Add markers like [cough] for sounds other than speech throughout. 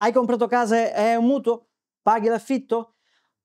Hai comprato casa è un mutuo? Paghi l'affitto?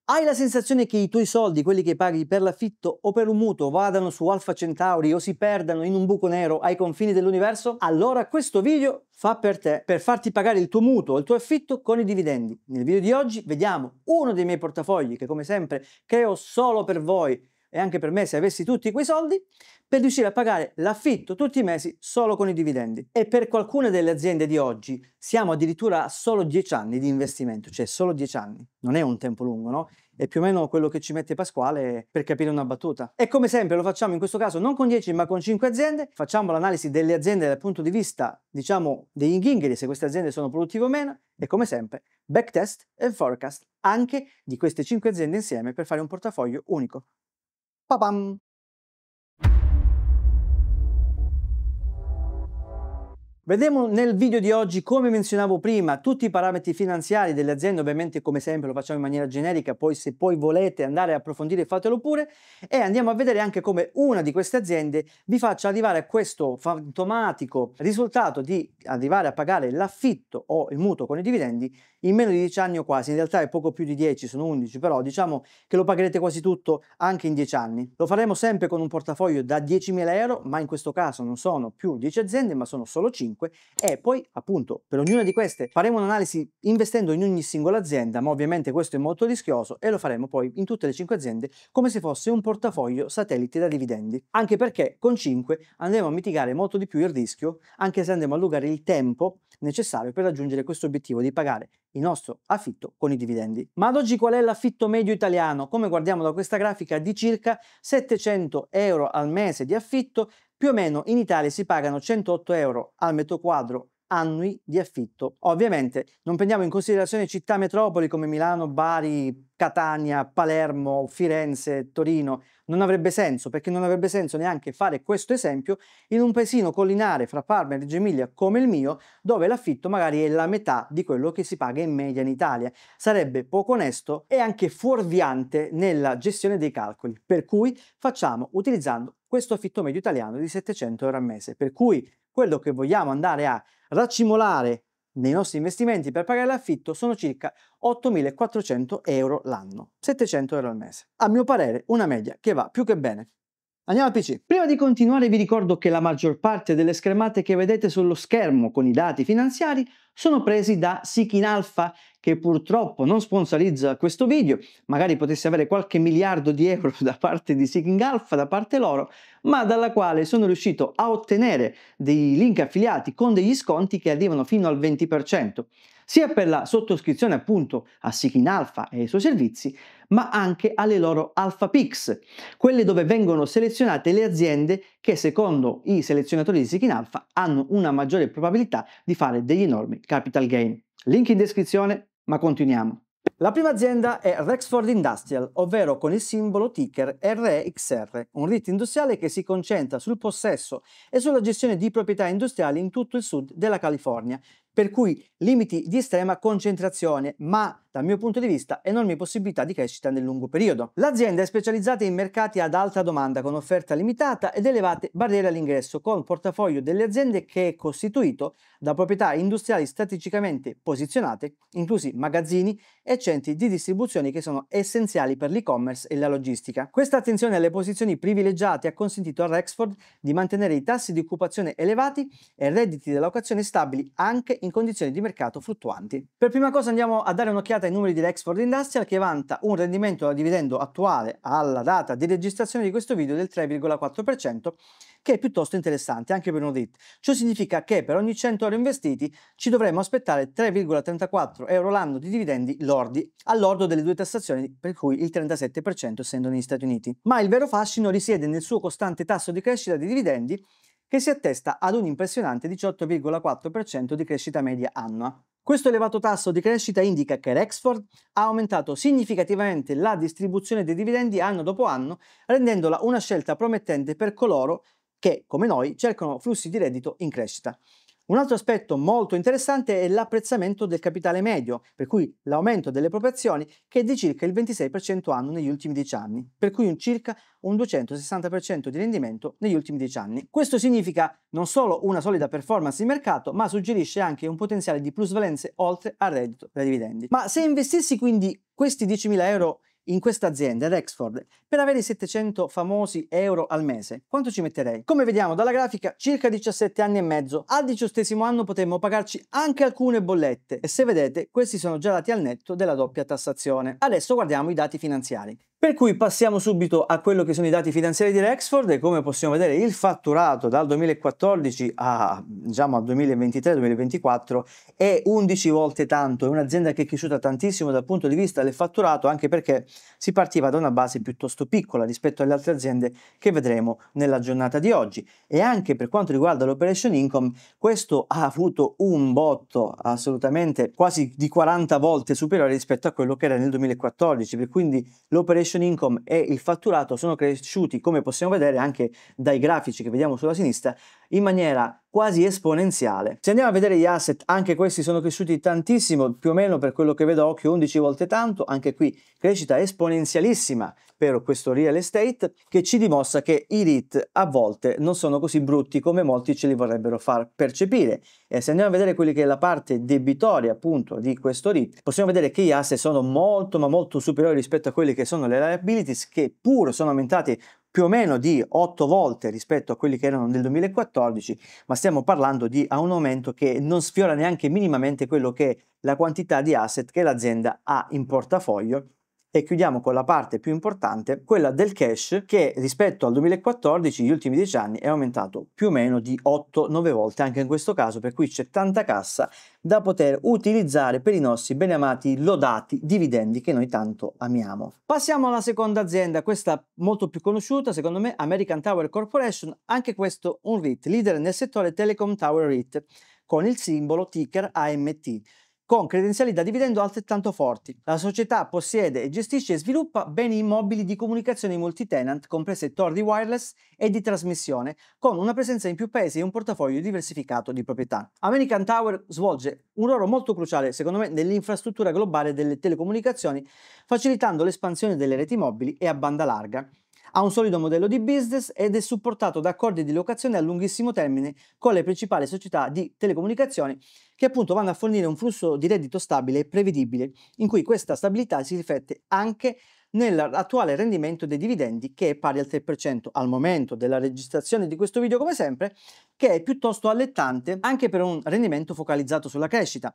Hai la sensazione che i tuoi soldi, quelli che paghi per l'affitto o per un mutuo, vadano su Alfa Centauri o si perdano in un buco nero ai confini dell'universo? Allora questo video fa per te, per farti pagare il tuo mutuo o il tuo affitto con i dividendi. Nel video di oggi vediamo uno dei miei portafogli che come sempre creo solo per voi e anche per me se avessi tutti quei soldi, per riuscire a pagare l'affitto tutti i mesi solo con i dividendi. E per alcune delle aziende di oggi siamo addirittura a solo 10 anni di investimento, cioè solo 10 anni, non è un tempo lungo, no? È più o meno quello che ci mette Pasquale per capire una battuta. E come sempre lo facciamo in questo caso non con 10 ma con 5 aziende, facciamo l'analisi delle aziende dal punto di vista, diciamo, degli inghingeri, se queste aziende sono produttive o meno, e come sempre backtest e forecast anche di queste 5 aziende insieme per fare un portafoglio unico. Babam. Vedremo nel video di oggi, come menzionavo prima, tutti i parametri finanziari delle aziende, ovviamente come sempre lo facciamo in maniera generica, poi se poi volete andare a approfondire fatelo pure e andiamo a vedere anche come una di queste aziende vi faccia arrivare a questo fantomatico risultato di arrivare a pagare l'affitto o il mutuo con i dividendi in meno di 10 anni o quasi, in realtà è poco più di 10, sono 11, però diciamo che lo pagherete quasi tutto anche in 10 anni. Lo faremo sempre con un portafoglio da 10.000 euro, ma in questo caso non sono più 10 aziende, ma sono solo 5 e poi appunto per ognuna di queste faremo un'analisi investendo in ogni singola azienda, ma ovviamente questo è molto rischioso e lo faremo poi in tutte le 5 aziende come se fosse un portafoglio satellite da dividendi, anche perché con 5 andremo a mitigare molto di più il rischio, anche se andremo a allungare il tempo necessario per raggiungere questo obiettivo di pagare il nostro affitto con i dividendi. Ma ad oggi qual è l'affitto medio italiano? Come guardiamo da questa grafica di circa 700 euro al mese di affitto, più o meno in Italia si pagano 108 euro al metro quadro annui di affitto. Ovviamente non prendiamo in considerazione città metropoli come Milano, Bari, Catania, Palermo, Firenze, Torino non avrebbe senso, perché non avrebbe senso neanche fare questo esempio in un paesino collinare fra Parma e Reggio Emilia come il mio, dove l'affitto magari è la metà di quello che si paga in media in Italia. Sarebbe poco onesto e anche fuorviante nella gestione dei calcoli, per cui facciamo utilizzando questo affitto medio italiano di 700 euro al mese, per cui quello che vogliamo andare a raccimolare nei nostri investimenti per pagare l'affitto sono circa 8.400 euro l'anno, 700 euro al mese. A mio parere una media che va più che bene. Andiamo al PC. Prima di continuare vi ricordo che la maggior parte delle schermate che vedete sullo schermo con i dati finanziari sono presi da Sikin Alpha che purtroppo non sponsorizza questo video, magari potessi avere qualche miliardo di euro [laughs] da parte di Seeking Alpha, da parte loro, ma dalla quale sono riuscito a ottenere dei link affiliati con degli sconti che arrivano fino al 20% sia per la sottoscrizione appunto a Sikin Alpha e ai suoi servizi, ma anche alle loro Alpha Picks, quelle dove vengono selezionate le aziende che secondo i selezionatori di Sikin Alpha hanno una maggiore probabilità di fare degli enormi capital gain. Link in descrizione, ma continuiamo. La prima azienda è Rexford Industrial, ovvero con il simbolo ticker REXR, un rito industriale che si concentra sul possesso e sulla gestione di proprietà industriali in tutto il sud della California, per cui limiti di estrema concentrazione, ma dal mio punto di vista enormi possibilità di crescita nel lungo periodo. L'azienda è specializzata in mercati ad alta domanda con offerta limitata ed elevate barriere all'ingresso, con il portafoglio delle aziende che è costituito da proprietà industriali strategicamente posizionate, inclusi magazzini e centri di distribuzione che sono essenziali per l'e-commerce e la logistica. Questa attenzione alle posizioni privilegiate ha consentito a Rexford di mantenere i tassi di occupazione elevati e redditi da locazione stabili anche in condizioni di mercato fluttuanti. Per prima cosa andiamo a dare un'occhiata ai numeri dell'Export Industrial che vanta un rendimento da dividendo attuale alla data di registrazione di questo video del 3,4% che è piuttosto interessante anche per un audit. Ciò significa che per ogni 100 euro investiti ci dovremmo aspettare 3,34 euro l'anno di dividendi lordi, all'ordo delle due tassazioni per cui il 37% essendo negli Stati Uniti. Ma il vero fascino risiede nel suo costante tasso di crescita dei dividendi che si attesta ad un impressionante 18,4% di crescita media annua. Questo elevato tasso di crescita indica che Rexford ha aumentato significativamente la distribuzione dei dividendi anno dopo anno, rendendola una scelta promettente per coloro che, come noi, cercano flussi di reddito in crescita. Un altro aspetto molto interessante è l'apprezzamento del capitale medio, per cui l'aumento delle proprie azioni che è di circa il 26% anno negli ultimi 10 anni, per cui un circa un 260% di rendimento negli ultimi 10 anni. Questo significa non solo una solida performance di mercato, ma suggerisce anche un potenziale di plusvalenze oltre al reddito dai dividendi. Ma se investissi quindi questi 10.000 euro in questa azienda ad Oxford per avere i 700 famosi euro al mese, quanto ci metterei? Come vediamo dalla grafica, circa 17 anni e mezzo. Al diciottesimo anno potremmo pagarci anche alcune bollette e se vedete questi sono già dati al netto della doppia tassazione. Adesso guardiamo i dati finanziari. Per cui passiamo subito a quello che sono i dati finanziari dell'Exford e come possiamo vedere il fatturato dal 2014 a diciamo, 2023-2024 è 11 volte tanto, è un'azienda che è cresciuta tantissimo dal punto di vista del fatturato anche perché si partiva da una base piuttosto piccola rispetto alle altre aziende che vedremo nella giornata di oggi e anche per quanto riguarda l'operation income questo ha avuto un botto assolutamente quasi di 40 volte superiore rispetto a quello che era nel 2014 per quindi l'operation commission income e il fatturato sono cresciuti, come possiamo vedere anche dai grafici che vediamo sulla sinistra, in maniera quasi esponenziale. Se andiamo a vedere gli asset, anche questi sono cresciuti tantissimo, più o meno per quello che vedo a occhio 11 volte tanto, anche qui crescita esponenzialissima per questo real estate che ci dimostra che i REIT a volte non sono così brutti come molti ce li vorrebbero far percepire. E se andiamo a vedere quella che è la parte debitoria appunto di questo REIT, possiamo vedere che gli asset sono molto ma molto superiori rispetto a quelli che sono le liabilities che pur sono aumentati più o meno di 8 volte rispetto a quelli che erano nel 2014, ma stiamo parlando di un aumento che non sfiora neanche minimamente quello che è la quantità di asset che l'azienda ha in portafoglio e chiudiamo con la parte più importante, quella del cash che rispetto al 2014, gli ultimi 10 anni, è aumentato più o meno di 8-9 volte anche in questo caso, per cui c'è tanta cassa da poter utilizzare per i nostri amati, lodati dividendi che noi tanto amiamo. Passiamo alla seconda azienda, questa molto più conosciuta, secondo me American Tower Corporation, anche questo un REIT, leader nel settore Telecom Tower REIT, con il simbolo ticker AMT con credenziali da dividendo altrettanto forti. La società possiede e gestisce e sviluppa beni immobili di comunicazione multi-tenant, comprese torri wireless e di trasmissione, con una presenza in più paesi e un portafoglio diversificato di proprietà. American Tower svolge un ruolo molto cruciale, secondo me, nell'infrastruttura globale delle telecomunicazioni, facilitando l'espansione delle reti mobili e a banda larga ha un solido modello di business ed è supportato da accordi di locazione a lunghissimo termine con le principali società di telecomunicazioni che appunto vanno a fornire un flusso di reddito stabile e prevedibile, in cui questa stabilità si riflette anche nell'attuale rendimento dei dividendi che è pari al 3% al momento della registrazione di questo video come sempre che è piuttosto allettante anche per un rendimento focalizzato sulla crescita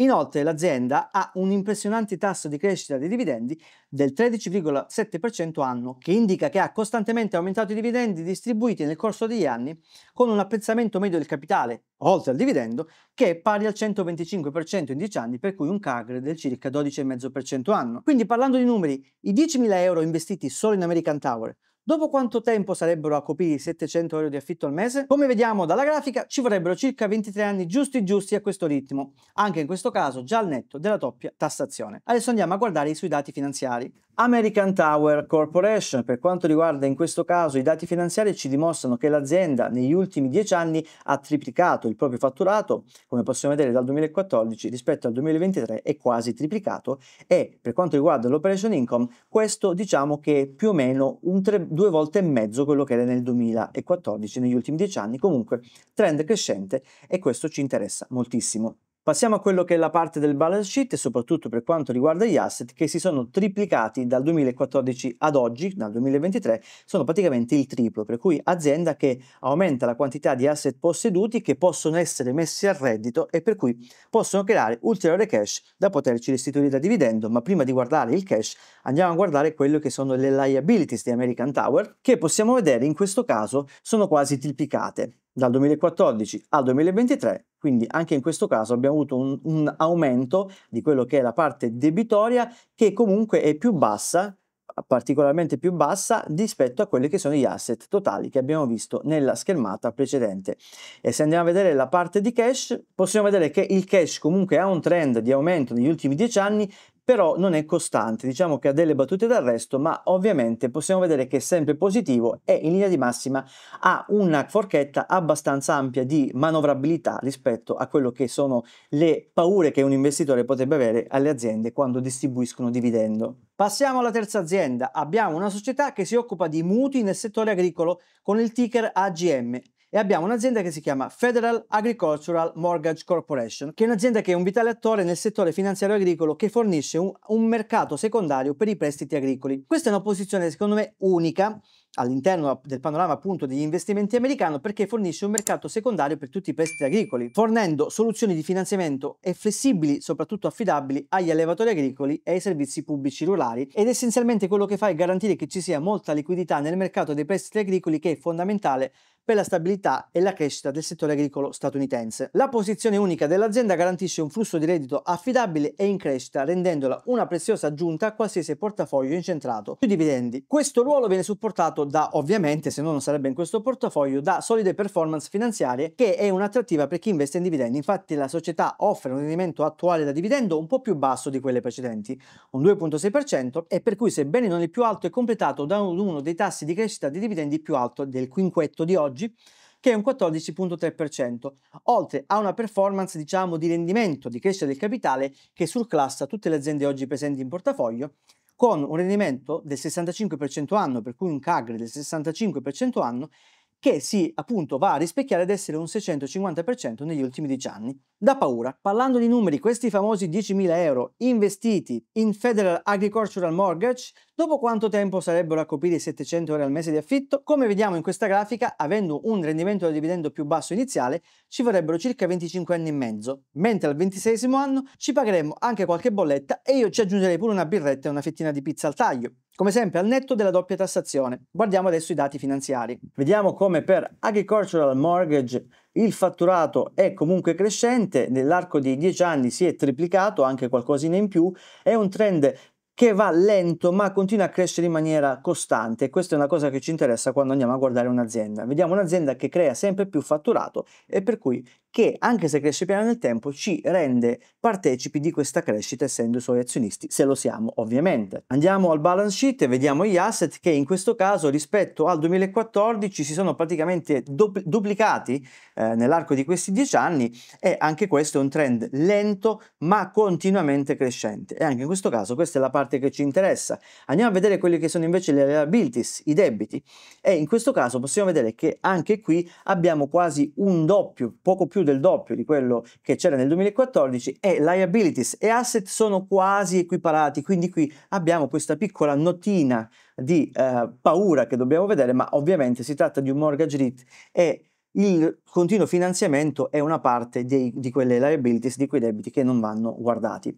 Inoltre l'azienda ha un impressionante tasso di crescita dei dividendi del 13,7% anno, che indica che ha costantemente aumentato i dividendi distribuiti nel corso degli anni con un apprezzamento medio del capitale, oltre al dividendo, che è pari al 125% in 10 anni, per cui un CAGR del circa 12,5% anno. Quindi parlando di numeri, i 10.000 euro investiti solo in American Tower Dopo quanto tempo sarebbero a coprire i 700 euro di affitto al mese? Come vediamo dalla grafica, ci vorrebbero circa 23 anni giusti giusti a questo ritmo, anche in questo caso già al netto della doppia tassazione. Adesso andiamo a guardare i suoi dati finanziari. American Tower Corporation, per quanto riguarda in questo caso i dati finanziari, ci dimostrano che l'azienda negli ultimi dieci anni ha triplicato il proprio fatturato, come possiamo vedere dal 2014 rispetto al 2023 è quasi triplicato e per quanto riguarda l'operation income, questo diciamo che è più o meno tre, due volte e mezzo quello che era nel 2014, negli ultimi dieci anni, comunque trend crescente e questo ci interessa moltissimo. Passiamo a quello che è la parte del balance sheet e soprattutto per quanto riguarda gli asset che si sono triplicati dal 2014 ad oggi, dal 2023, sono praticamente il triplo, per cui azienda che aumenta la quantità di asset posseduti che possono essere messi a reddito e per cui possono creare ulteriore cash da poterci restituire da dividendo, ma prima di guardare il cash andiamo a guardare quello che sono le liabilities di American Tower che possiamo vedere in questo caso sono quasi triplicate dal 2014 al 2023, quindi anche in questo caso abbiamo avuto un, un, aumento di quello che è la parte debitoria che comunque è più bassa, particolarmente più bassa rispetto a quelli che sono gli asset totali che abbiamo visto nella schermata precedente. E se andiamo a vedere la parte di cash, possiamo vedere che il cash comunque ha un trend di aumento negli ultimi dieci anni però non è costante, diciamo che ha delle battute d'arresto, ma ovviamente possiamo vedere che è sempre positivo e in linea di massima ha una forchetta abbastanza ampia di manovrabilità rispetto a quello che sono le paure che un investitore potrebbe avere alle aziende quando distribuiscono dividendo. Passiamo alla terza azienda, abbiamo una società che si occupa di mutui nel settore agricolo con il ticker AGM e abbiamo un'azienda che si chiama Federal Agricultural Mortgage Corporation, che è un'azienda che è un vitale attore nel settore finanziario agricolo che fornisce un, un mercato secondario per i prestiti agricoli. Questa è una posizione secondo me unica all'interno del panorama appunto degli investimenti americano perché fornisce un mercato secondario per tutti i prestiti agricoli, fornendo soluzioni di finanziamento e flessibili, soprattutto affidabili agli allevatori agricoli e ai servizi pubblici rurali ed essenzialmente quello che fa è garantire che ci sia molta liquidità nel mercato dei prestiti agricoli che è fondamentale per la stabilità e la crescita del settore agricolo statunitense. La posizione unica dell'azienda garantisce un flusso di reddito affidabile e in crescita, rendendola una preziosa aggiunta a qualsiasi portafoglio incentrato sui dividendi. Questo ruolo viene supportato da, ovviamente, se no non sarebbe in questo portafoglio, da solide performance finanziarie che è un'attrattiva per chi investe in dividendi. Infatti la società offre un rendimento attuale da dividendo un po' più basso di quelle precedenti, un 2.6% e per cui sebbene non il più alto è completato da uno dei tassi di crescita di dividendi più alto del quinquetto di oggi oggi, che è un 14.3%, oltre a una performance diciamo di rendimento, di crescita del capitale che surclassa tutte le aziende oggi presenti in portafoglio, con un rendimento del 65% anno, per cui un CAGR del 65% anno che si appunto va a rispecchiare ad essere un 650% negli ultimi 10 anni. Da paura, parlando di numeri, questi famosi 10.000 euro investiti in Federal Agricultural Mortgage, dopo quanto tempo sarebbero a coprire i 700 euro al mese di affitto? Come vediamo in questa grafica, avendo un rendimento da dividendo più basso iniziale, ci vorrebbero circa 25 anni e mezzo, mentre al 26 anno ci pagheremmo anche qualche bolletta e io ci aggiungerei pure una birretta e una fettina di pizza al taglio. Come sempre, al netto della doppia tassazione. Guardiamo adesso i dati finanziari. Vediamo come per Agricultural Mortgage il fatturato è comunque crescente, nell'arco di 10 anni si è triplicato, anche qualcosina in più, è un trend che va lento ma continua a crescere in maniera costante questa è una cosa che ci interessa quando andiamo a guardare un'azienda. Vediamo un'azienda che crea sempre più fatturato e per cui che anche se cresce piano nel tempo ci rende partecipi di questa crescita essendo i suoi azionisti, se lo siamo ovviamente. Andiamo al balance sheet e vediamo gli asset che in questo caso rispetto al 2014 si sono praticamente dupl- duplicati eh, nell'arco di questi dieci anni e anche questo è un trend lento ma continuamente crescente e anche in questo caso questa è la parte che ci interessa. Andiamo a vedere quelli che sono invece le liabilities, i debiti e in questo caso possiamo vedere che anche qui abbiamo quasi un doppio, poco più più del doppio di quello che c'era nel 2014 e liabilities e asset sono quasi equiparati, quindi qui abbiamo questa piccola notina di eh, paura che dobbiamo vedere, ma ovviamente si tratta di un mortgage rate e il continuo finanziamento è una parte dei, di quelle liabilities, di quei debiti che non vanno guardati.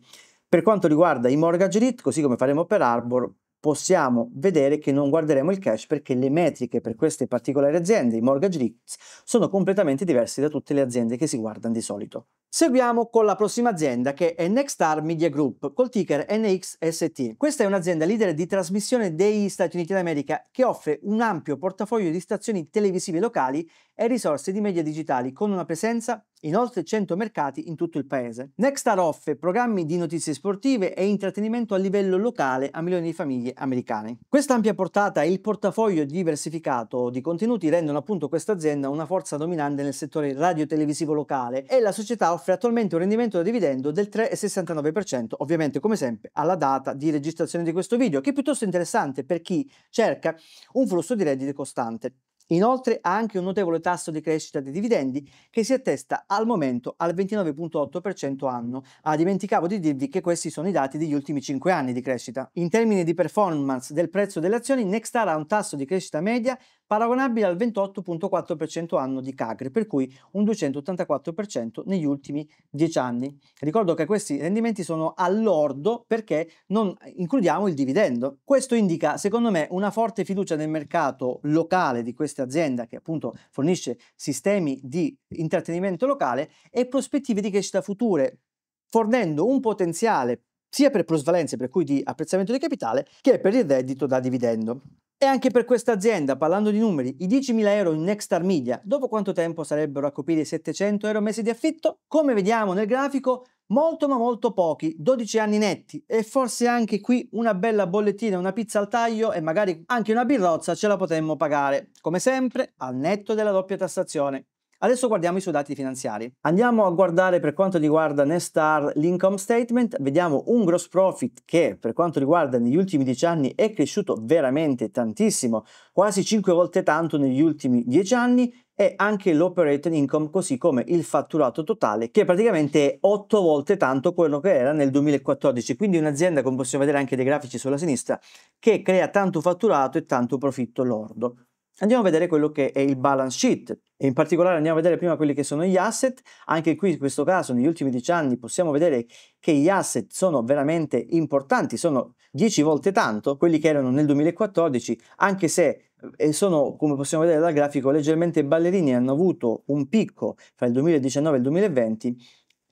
Per quanto riguarda i mortgage rate, così come faremo per Arbor, possiamo vedere che non guarderemo il cash perché le metriche per queste particolari aziende, i mortgage rates, sono completamente diverse da tutte le aziende che si guardano di solito. Seguiamo con la prossima azienda che è Nextar Media Group, col ticker NXST. Questa è un'azienda leader di trasmissione degli Stati Uniti d'America che offre un ampio portafoglio di stazioni televisive locali e risorse di media digitali con una presenza in oltre 100 mercati in tutto il paese. Nextar offre programmi di notizie sportive e intrattenimento a livello locale a milioni di famiglie americane. Questa ampia portata e il portafoglio diversificato di contenuti rendono appunto questa azienda una forza dominante nel settore radio-televisivo locale e la società offre attualmente un rendimento da dividendo del 3,69%, ovviamente come sempre alla data di registrazione di questo video, che è piuttosto interessante per chi cerca un flusso di reddito costante. Inoltre ha anche un notevole tasso di crescita dei dividendi che si attesta al momento al 29,8% anno. Ah, dimenticavo di dirvi che questi sono i dati degli ultimi 5 anni di crescita. In termini di performance del prezzo delle azioni, Nextar ha un tasso di crescita media paragonabile al 28.4% anno di Cagri, per cui un 284% negli ultimi 10 anni. Ricordo che questi rendimenti sono all'ordo perché non includiamo il dividendo. Questo indica, secondo me, una forte fiducia nel mercato locale di questa azienda che appunto fornisce sistemi di intrattenimento locale e prospettive di crescita future, fornendo un potenziale sia per plusvalenze, per cui di apprezzamento di capitale, che per il reddito da dividendo. E anche per questa azienda, parlando di numeri, i 10.000 euro in Nextar Media, dopo quanto tempo sarebbero a coprire i 700 euro mese di affitto? Come vediamo nel grafico, molto ma molto pochi, 12 anni netti e forse anche qui una bella bollettina, una pizza al taglio e magari anche una birrozza ce la potremmo pagare, come sempre al netto della doppia tassazione. Adesso guardiamo i suoi dati finanziari. Andiamo a guardare per quanto riguarda Nestar l'income statement, vediamo un gross profit che per quanto riguarda negli ultimi 10 anni è cresciuto veramente tantissimo, quasi 5 volte tanto negli ultimi 10 anni e anche l'operating income così come il fatturato totale che praticamente è 8 volte tanto quello che era nel 2014 quindi un'azienda come possiamo vedere anche dai grafici sulla sinistra che crea tanto fatturato e tanto profitto lordo Andiamo a vedere quello che è il balance sheet e in particolare andiamo a vedere prima quelli che sono gli asset, anche qui in questo caso negli ultimi 10 anni possiamo vedere che gli asset sono veramente importanti, sono 10 volte tanto quelli che erano nel 2014, anche se eh, sono, come possiamo vedere dal grafico, leggermente ballerini, hanno avuto un picco fra il 2019 e il 2020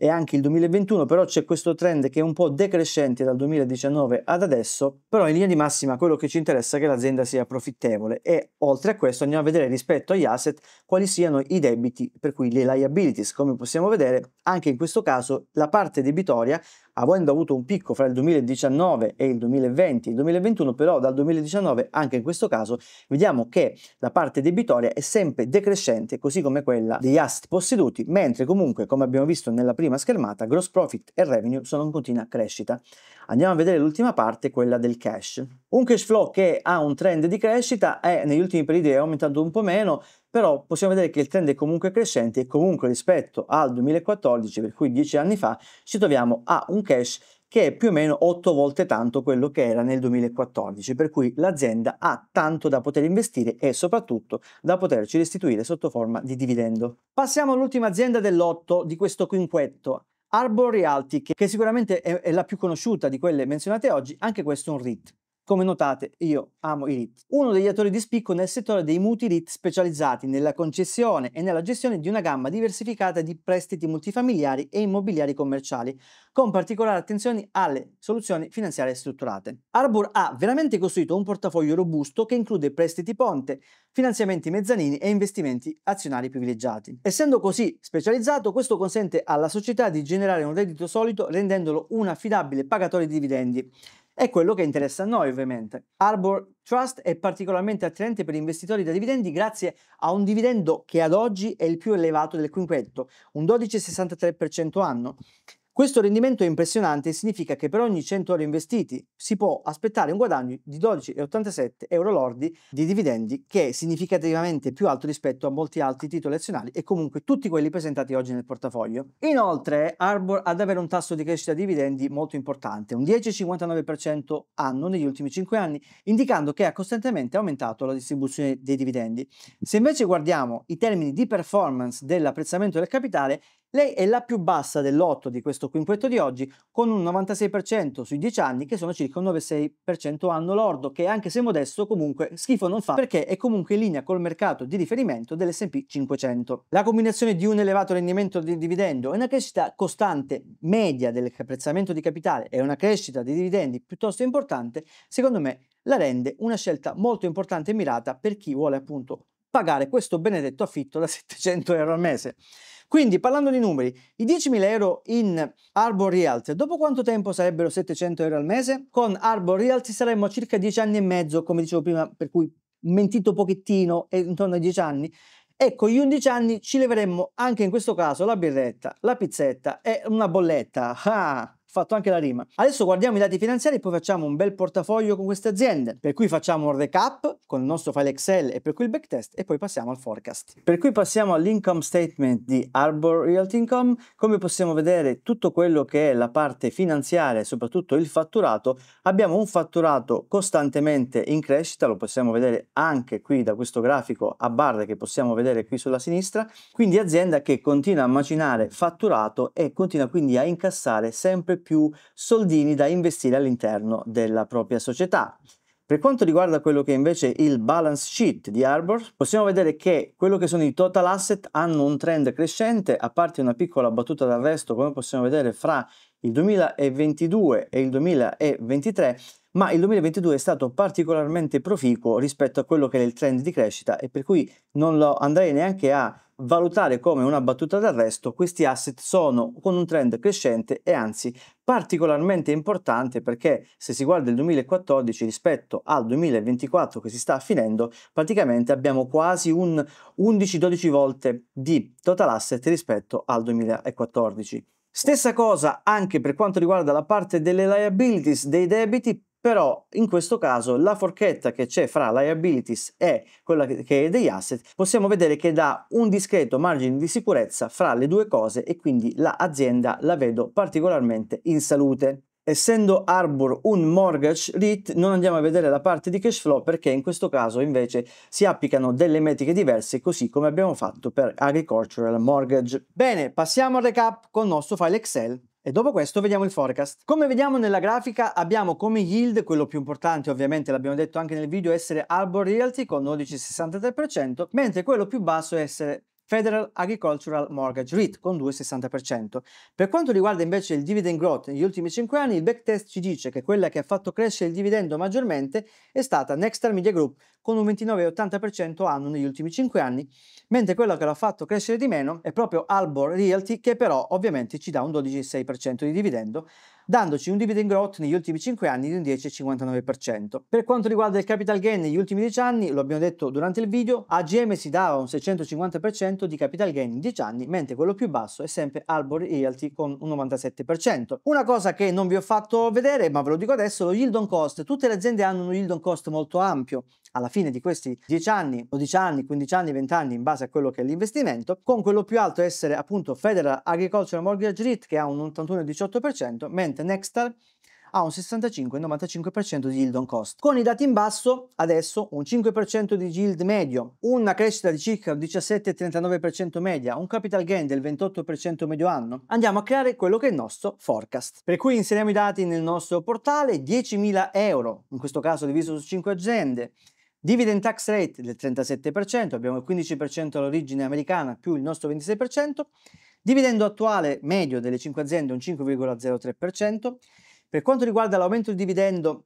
e anche il 2021, però c'è questo trend che è un po' decrescente dal 2019 ad adesso, però in linea di massima quello che ci interessa è che l'azienda sia profittevole e oltre a questo andiamo a vedere rispetto agli asset quali siano i debiti, per cui le liabilities, come possiamo vedere anche in questo caso la parte debitoria avendo avuto un picco fra il 2019 e il 2020, il 2021 però dal 2019 anche in questo caso vediamo che la parte debitoria è sempre decrescente così come quella degli asset posseduti, mentre comunque come abbiamo visto nella prima schermata gross profit e revenue sono in continua crescita. Andiamo a vedere l'ultima parte, quella del cash. Un cash flow che ha un trend di crescita e negli ultimi periodi è aumentato un po' meno, però possiamo vedere che il trend è comunque crescente e comunque rispetto al 2014, per cui 10 anni fa, ci troviamo a un cash che è più o meno 8 volte tanto quello che era nel 2014, per cui l'azienda ha tanto da poter investire e soprattutto da poterci restituire sotto forma di dividendo. Passiamo all'ultima azienda dell'otto di questo quinquetto. Arbor Realty, che sicuramente è la più conosciuta di quelle menzionate oggi, anche questo è un RIT. Come notate, io amo i RIT. Uno degli attori di spicco nel settore dei mutui RIT specializzati nella concessione e nella gestione di una gamma diversificata di prestiti multifamiliari e immobiliari commerciali, con particolare attenzione alle soluzioni finanziarie strutturate. Arbor ha veramente costruito un portafoglio robusto che include prestiti ponte, finanziamenti mezzanini e investimenti azionari privilegiati. Essendo così specializzato, questo consente alla società di generare un reddito solido rendendolo un affidabile pagatore di dividendi è quello che interessa a noi ovviamente. Arbor Trust è particolarmente attraente per investitori da dividendi grazie a un dividendo che ad oggi è il più elevato del quinquetto, un 12,63% anno. Questo rendimento è impressionante e significa che per ogni 100 euro investiti si può aspettare un guadagno di 12,87 euro lordi di dividendi che è significativamente più alto rispetto a molti altri titoli azionari e comunque tutti quelli presentati oggi nel portafoglio. Inoltre Arbor ad avere un tasso di crescita dividendi molto importante, un 10,59% anno negli ultimi 5 anni, indicando che ha costantemente aumentato la distribuzione dei dividendi. Se invece guardiamo i termini di performance dell'apprezzamento del capitale, lei è la più bassa dell'otto di questo quinquetto di oggi, con un 96% sui 10 anni, che sono circa un 9,6% anno lordo, che anche se modesto comunque schifo non fa, perché è comunque in linea col mercato di riferimento dell'S&P 500. La combinazione di un elevato rendimento di dividendo e una crescita costante media del prezzamento di capitale e una crescita dei dividendi piuttosto importante, secondo me la rende una scelta molto importante e mirata per chi vuole appunto pagare questo benedetto affitto da 700 euro al mese. Quindi parlando di numeri, i 10.000 euro in Arbor Realty, dopo quanto tempo sarebbero 700 euro al mese? Con Arbor Realty saremmo a circa 10 anni e mezzo, come dicevo prima, per cui mentito pochettino, è intorno ai 10 anni. Ecco, gli 11 anni ci leveremmo anche in questo caso la birretta, la pizzetta e una bolletta. Ah! fatto anche la rima. Adesso guardiamo i dati finanziari e poi facciamo un bel portafoglio con queste aziende, per cui facciamo un recap con il nostro file Excel e per cui il backtest e poi passiamo al forecast. Per cui passiamo all'income statement di Arbor Realty Income, come possiamo vedere tutto quello che è la parte finanziaria e soprattutto il fatturato, abbiamo un fatturato costantemente in crescita, lo possiamo vedere anche qui da questo grafico a barre che possiamo vedere qui sulla sinistra, quindi azienda che continua a macinare fatturato e continua quindi a incassare sempre più soldini da investire all'interno della propria società. Per quanto riguarda quello che è invece il balance sheet di Arbor, possiamo vedere che quello che sono i total asset hanno un trend crescente, a parte una piccola battuta d'arresto, come possiamo vedere, fra il 2022 e il 2023, ma il 2022 è stato particolarmente proficuo rispetto a quello che è il trend di crescita e per cui non lo andrei neanche a valutare come una battuta d'arresto, questi asset sono con un trend crescente e anzi particolarmente importante perché se si guarda il 2014 rispetto al 2024 che si sta finendo, praticamente abbiamo quasi un 11-12 volte di total asset rispetto al 2014. Stessa cosa anche per quanto riguarda la parte delle liabilities, dei debiti, però in questo caso la forchetta che c'è fra liabilities e quella che è degli asset, possiamo vedere che dà un discreto margine di sicurezza fra le due cose e quindi l'azienda la vedo particolarmente in salute essendo Arbor un mortgage REIT non andiamo a vedere la parte di cash flow perché in questo caso invece si applicano delle metriche diverse così come abbiamo fatto per agricultural mortgage. Bene, passiamo al recap con il nostro file Excel e dopo questo vediamo il forecast. Come vediamo nella grafica abbiamo come yield, quello più importante ovviamente l'abbiamo detto anche nel video, essere Arbor Realty con 12,63%, mentre quello più basso è essere Federal Agricultural Mortgage REIT con 2,60%. Per quanto riguarda invece il dividend growth negli ultimi 5 anni, il backtest ci dice che quella che ha fatto crescere il dividendo maggiormente è stata Nextar Media Group con un 29,80% anno negli ultimi 5 anni, mentre quella che l'ha fatto crescere di meno è proprio Albor Realty che però ovviamente ci dà un 12,6% di dividendo dandoci un dividend growth negli ultimi 5 anni di un 10,59%. Per quanto riguarda il capital gain negli ultimi 10 anni, lo abbiamo detto durante il video, AGM si dava un 650% di capital gain in 10 anni, mentre quello più basso è sempre Arbor Realty con un 97%. Una cosa che non vi ho fatto vedere, ma ve lo dico adesso, lo yield on cost. Tutte le aziende hanno un yield on cost molto ampio, alla fine di questi 10 anni, 12 anni, 15 anni, 20 anni in base a quello che è l'investimento, con quello più alto essere appunto Federal Agricultural Mortgage Rate che ha un 81,18%, mentre Nextar ha un 65-95% di yield on cost. Con i dati in basso, adesso un 5% di yield medio, una crescita di circa un 17-39% media, un capital gain del 28% medio anno, andiamo a creare quello che è il nostro forecast. Per cui inseriamo i dati nel nostro portale, 10.000 euro, in questo caso diviso su 5 aziende, Dividend tax rate del 37%, abbiamo il 15% all'origine americana più il nostro 26%, dividendo attuale medio delle 5 aziende un 5,03%. Per quanto riguarda l'aumento del dividendo,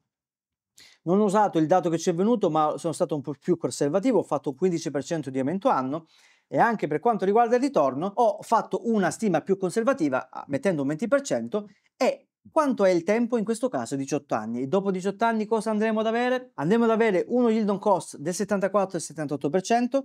non ho usato il dato che ci è venuto, ma sono stato un po' più conservativo, ho fatto un 15% di aumento anno e anche per quanto riguarda il ritorno ho fatto una stima più conservativa ah, mettendo un 20% e quanto è il tempo? In questo caso 18 anni. E dopo 18 anni cosa andremo ad avere? Andremo ad avere uno yield on cost del 74 78%,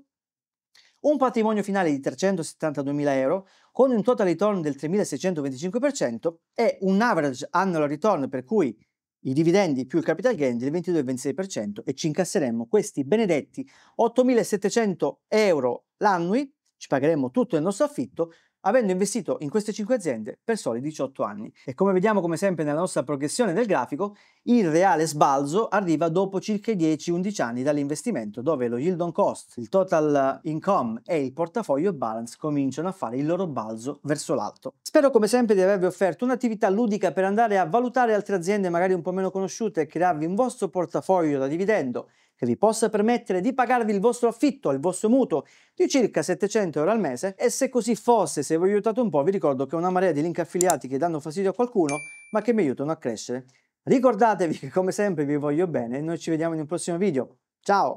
un patrimonio finale di 372.000 euro, con un total return del 3.625% e un average annual return per cui i dividendi più il capital gain del 22-26% e ci incasseremo questi benedetti 8.700 euro l'annui, ci pagheremo tutto il nostro affitto avendo investito in queste 5 aziende per soli 18 anni. E come vediamo come sempre nella nostra progressione del grafico, il reale sbalzo arriva dopo circa 10-11 anni dall'investimento, dove lo yield on cost, il total income e il portafoglio balance cominciano a fare il loro balzo verso l'alto. Spero come sempre di avervi offerto un'attività ludica per andare a valutare altre aziende magari un po' meno conosciute e crearvi un vostro portafoglio da dividendo che vi possa permettere di pagarvi il vostro affitto, il vostro mutuo di circa 700 euro al mese e se così fosse, se vi ho aiutato un po', vi ricordo che ho una marea di link affiliati che danno fastidio a qualcuno ma che mi aiutano a crescere. Ricordatevi che come sempre vi voglio bene e noi ci vediamo in un prossimo video. Ciao!